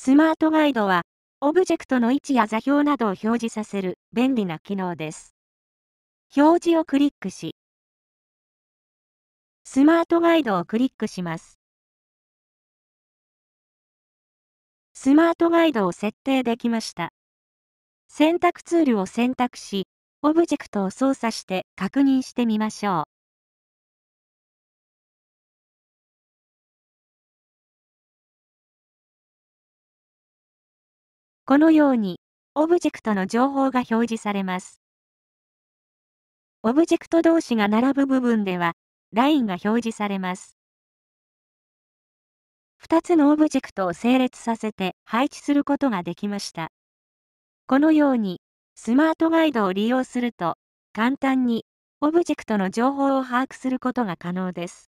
スマートガイドは、オブジェクトの位置や座標などを表示させる便利な機能です。表示をクリックし、スマートガイドをクリックします。スマートガイドを設定できました。選択ツールを選択し、オブジェクトを操作して確認してみましょう。このように、オブジェクトの情報が表示されます。オブジェクト同士が並ぶ部分では、ラインが表示されます。2つのオブジェクトを整列させて配置することができました。このように、スマートガイドを利用すると、簡単にオブジェクトの情報を把握することが可能です。